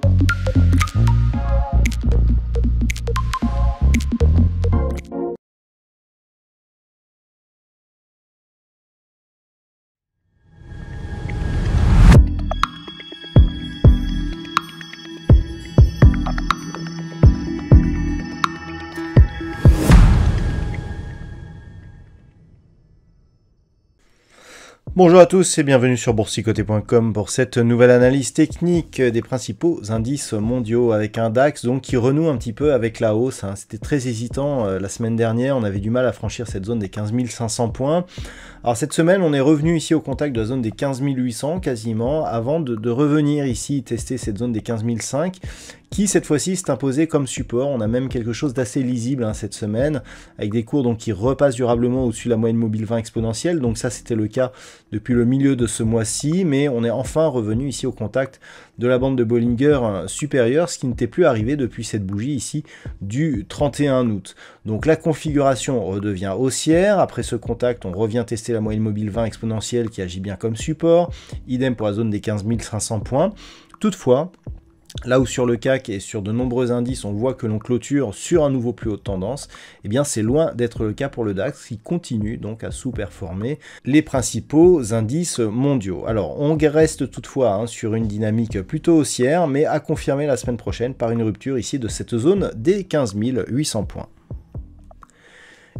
Thank you. Bonjour à tous et bienvenue sur boursicoté.com pour cette nouvelle analyse technique des principaux indices mondiaux avec un DAX donc qui renoue un petit peu avec la hausse. Hein. C'était très hésitant euh, la semaine dernière, on avait du mal à franchir cette zone des 15 500 points. Alors cette semaine, on est revenu ici au contact de la zone des 15800 quasiment, avant de, revenir ici tester cette zone des 15 qui cette fois-ci s'est imposée comme support. On a même quelque chose d'assez lisible hein, cette semaine, avec des cours donc, qui repassent durablement au-dessus de la moyenne mobile 20 exponentielle. Donc ça, c'était le cas depuis le milieu de ce mois-ci, mais on est enfin revenu ici au contact de la bande de Bollinger hein, supérieure, ce qui n'était plus arrivé depuis cette bougie ici du 31 août. Donc la configuration redevient haussière. Après ce contact, on revient tester la moyenne mobile 20 exponentielle qui agit bien comme support. Idem pour la zone des 15 500 points. Toutefois, Là où sur le CAC et sur de nombreux indices, on voit que l'on clôture sur un nouveau plus haut de tendance, eh bien c'est loin d'être le cas pour le DAX qui continue donc à sous-performer les principaux indices mondiaux. Alors on reste toutefois hein, sur une dynamique plutôt haussière, mais à confirmer la semaine prochaine par une rupture ici de cette zone des 15 800 points.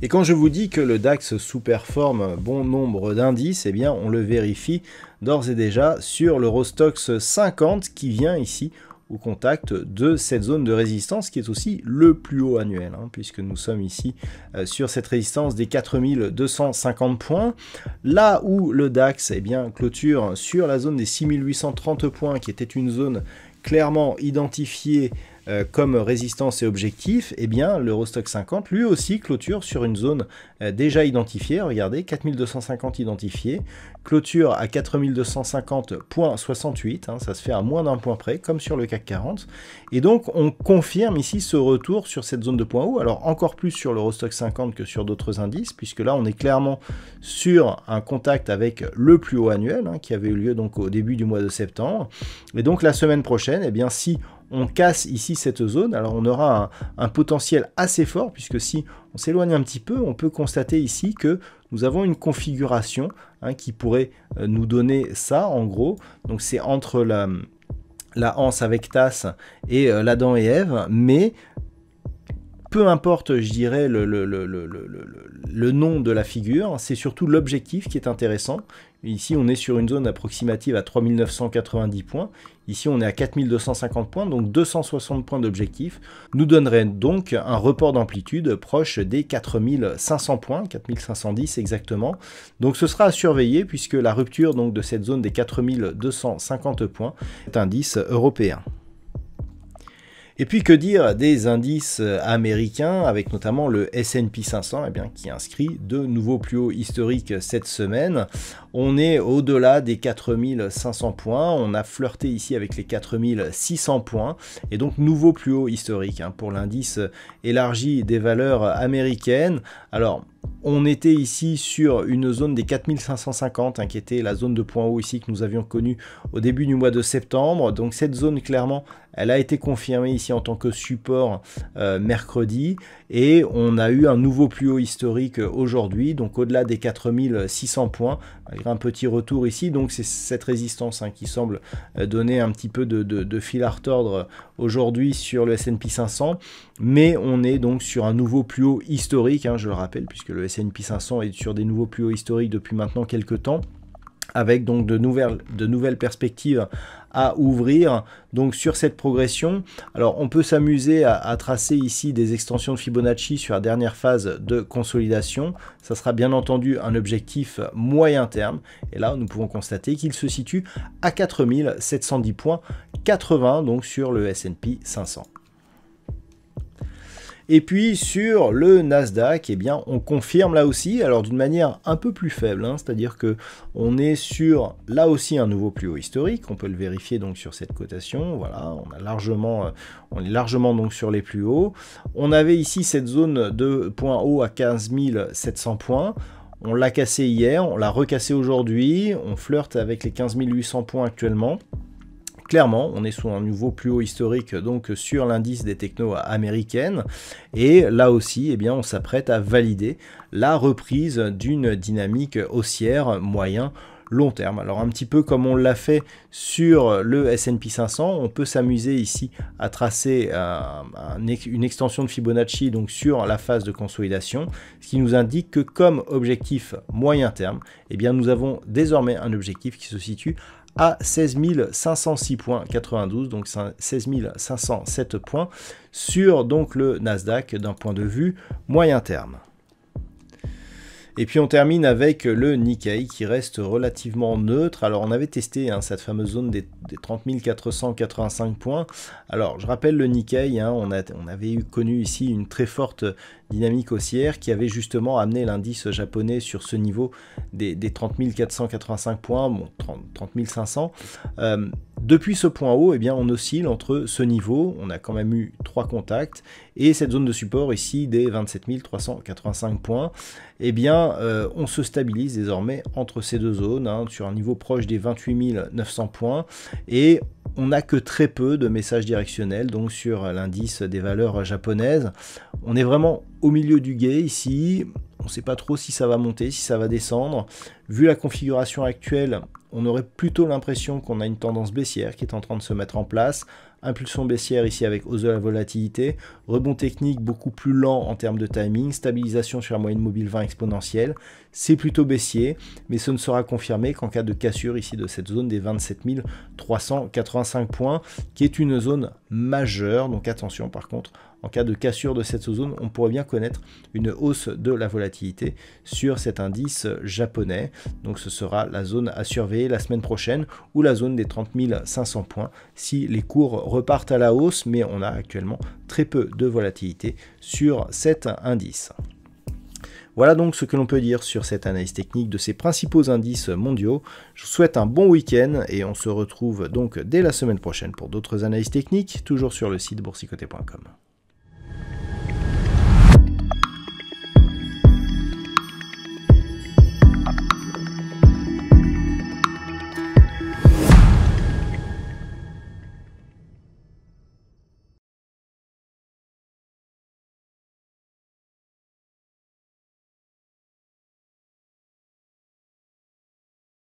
Et quand je vous dis que le DAX sous-performe bon nombre d'indices, eh bien on le vérifie d'ores et déjà sur le Rostox 50 qui vient ici au contact de cette zone de résistance qui est aussi le plus haut annuel, hein, puisque nous sommes ici euh, sur cette résistance des 4250 points. Là où le DAX eh bien, clôture sur la zone des 6830 points, qui était une zone clairement identifiée euh, comme résistance et objectif, eh bien l'Eurostock 50 lui aussi clôture sur une zone euh, déjà identifiée, regardez, 4250 identifiés, clôture à 4250.68, hein, ça se fait à moins d'un point près, comme sur le CAC 40, et donc on confirme ici ce retour sur cette zone de point haut, alors encore plus sur l'Eurostock 50 que sur d'autres indices, puisque là on est clairement sur un contact avec le plus haut annuel, hein, qui avait eu lieu donc au début du mois de septembre, et donc la semaine prochaine, eh bien si on casse ici cette zone, alors on aura un, potentiel assez fort, puisque si on s'éloigne un petit peu, on peut constater ici que nous avons une configuration hein, qui pourrait euh, nous donner ça, en gros. Donc c'est entre la, la avec tasse et la euh, l'Adam et eve mais peu importe, je dirais, le, nom de la figure, c'est surtout l'objectif qui est intéressant. Ici, on est sur une zone approximative à 3990 points. Ici, on est à 4250 points, donc 260 points d'objectif nous donnerait donc un report d'amplitude proche des 4500 points, 4510 exactement. Donc ce sera à surveiller puisque la rupture donc, de cette zone des 4250 points est un indice européen. Et puis que dire des indices euh, américains, avec notamment le S&P 500, eh bien, qui inscrit de nouveaux plus hauts historiques cette semaine. On est au-delà des 4500 points, on a flirté ici avec les 4600 points, et donc nouveau plus haut historique hein, pour l'indice élargi des valeurs américaines. Alors, on était ici sur une zone des 4550, hein, qui était la zone de point haut ici que nous avions connue au début du mois de septembre. Donc cette zone clairement elle a été confirmée ici en tant que support euh, mercredi et on a eu un nouveau plus haut historique aujourd'hui, donc au-delà des 4600 points, avec un petit retour ici. Donc c'est cette résistance hein, qui semble euh, donner un petit peu de, fil à retordre aujourd'hui sur le S&P 500, mais on est donc sur un nouveau plus haut historique, hein, je le rappelle, puisque le S&P 500 est sur des nouveaux plus hauts historiques depuis maintenant quelques temps avec donc de nouvelles, de nouvelles perspectives à ouvrir donc sur cette progression. Alors on peut s'amuser à, à, tracer ici des extensions de Fibonacci sur la dernière phase de consolidation. Ça sera bien entendu un objectif moyen terme. Et là nous pouvons constater qu'il se situe à 4710 points 80 donc sur le S&P 500. Et puis sur le Nasdaq, eh bien, on confirme là aussi, alors d'une manière un peu plus faible, hein, c'est-à-dire que on est sur là aussi un nouveau plus haut historique. On peut le vérifier donc sur cette cotation. Voilà, on euh, on est largement donc sur les plus hauts. On avait ici cette zone de points haut à 15 700 points. On l'a cassé hier, on l'a recassé aujourd'hui, on flirte avec les 15 800 points actuellement clairement, on est sur un nouveau plus haut historique donc sur l'indice des technos américaines. Et là aussi, eh bien, on s'apprête à valider la reprise d'une dynamique haussière moyen long terme. Alors un petit peu comme on l'a fait sur le S&P 500, on peut s'amuser ici à tracer euh, une extension de Fibonacci donc sur la phase de consolidation, ce qui nous indique que comme objectif moyen terme, eh bien nous avons désormais un objectif qui se situe à 16 506 points 92, donc 16 507 points sur donc le Nasdaq d'un point de vue moyen terme. Et puis on termine avec le Nikkei qui reste relativement neutre. Alors on avait testé hein, cette fameuse zone des, 30 485 points. Alors je rappelle le Nikkei, hein, on, avait eu, connu ici une très forte dynamique haussière qui avait justement amené l'indice japonais sur ce niveau des, 30 485 points, bon 30, 500. Euh, depuis ce point haut, eh bien, on oscille entre ce niveau, on a quand même eu trois contacts, et cette zone de support ici des 27 385 points eh bien, euh, on se stabilise désormais entre ces deux zones, hein, sur un niveau proche des 28 900 points, et on n'a que très peu de messages directionnels, donc sur l'indice des valeurs japonaises. On est vraiment au milieu du guet ici. On ne sait pas trop si ça va monter, si ça va descendre. Vu la configuration actuelle, on aurait plutôt l'impression qu'on a une tendance baissière qui est en train de se mettre en place. Impulsion baissière ici avec hausse de la volatilité, rebond technique beaucoup plus lent en termes de timing, stabilisation sur la moyenne mobile 20 exponentielle. C'est plutôt baissier, mais ce ne sera confirmé qu'en cas de cassure ici de cette zone des 27 385 points, qui est une zone majeure. Donc attention par contre, en cas de cassure de cette zone, on pourrait bien une hausse de la volatilité sur cet indice japonais. Donc ce sera la zone à surveiller la semaine prochaine ou la zone des 30 500 points si les cours repartent à la hausse, mais on a actuellement très peu de volatilité sur cet indice. Voilà donc ce que l'on peut dire sur cette analyse technique de ces principaux indices mondiaux. Je vous souhaite un bon week-end et on se retrouve donc dès la semaine prochaine pour d'autres analyses techniques, toujours sur le site boursicoté.com.